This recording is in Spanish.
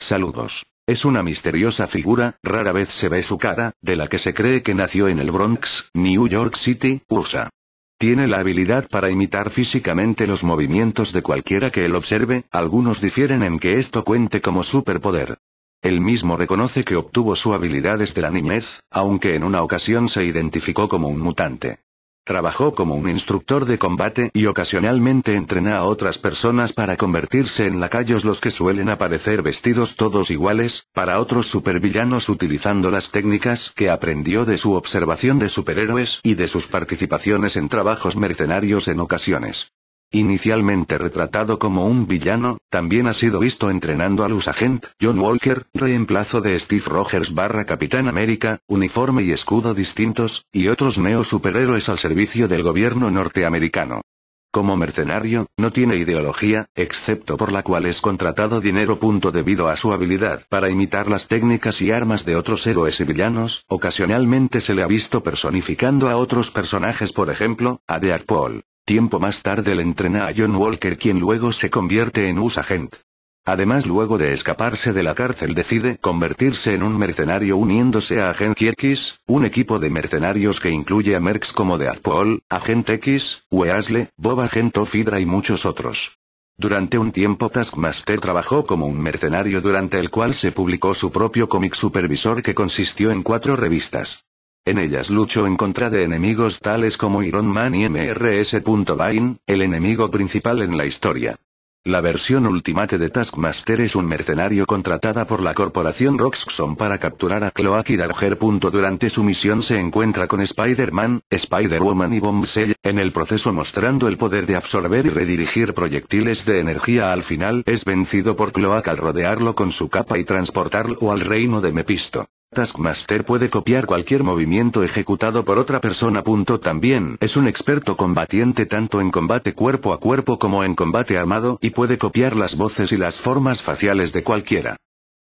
Saludos. Es una misteriosa figura, rara vez se ve su cara, de la que se cree que nació en el Bronx, New York City, USA. Tiene la habilidad para imitar físicamente los movimientos de cualquiera que él observe, algunos difieren en que esto cuente como superpoder. Él mismo reconoce que obtuvo su habilidad desde la niñez, aunque en una ocasión se identificó como un mutante. Trabajó como un instructor de combate y ocasionalmente entrena a otras personas para convertirse en lacayos los que suelen aparecer vestidos todos iguales, para otros supervillanos utilizando las técnicas que aprendió de su observación de superhéroes y de sus participaciones en trabajos mercenarios en ocasiones. Inicialmente retratado como un villano, también ha sido visto entrenando a los Agent John Walker, reemplazo de Steve Rogers barra Capitán América, uniforme y escudo distintos, y otros neo superhéroes al servicio del gobierno norteamericano. Como mercenario, no tiene ideología, excepto por la cual es contratado dinero. Punto debido a su habilidad para imitar las técnicas y armas de otros héroes y villanos, ocasionalmente se le ha visto personificando a otros personajes, por ejemplo, a Deadpool. Tiempo más tarde le entrena a John Walker quien luego se convierte en US agent. Además luego de escaparse de la cárcel decide convertirse en un mercenario uniéndose a Agent X, un equipo de mercenarios que incluye a Mercs como Deadpool, Agent X, Weasle, Bob Agent fidra y muchos otros. Durante un tiempo Taskmaster trabajó como un mercenario durante el cual se publicó su propio cómic supervisor que consistió en cuatro revistas. En ellas luchó en contra de enemigos tales como Iron Man y MRS. Bain, el enemigo principal en la historia. La versión Ultimate de Taskmaster es un mercenario contratada por la corporación Roxxon para capturar a Cloak y Dagger. Durante su misión se encuentra con Spider-Man, Spider-Woman y Bombshell, en el proceso mostrando el poder de absorber y redirigir proyectiles de energía. Al final es vencido por Cloak al rodearlo con su capa y transportarlo al reino de Mepisto. Taskmaster puede copiar cualquier movimiento ejecutado por otra persona. También es un experto combatiente tanto en combate cuerpo a cuerpo como en combate armado y puede copiar las voces y las formas faciales de cualquiera.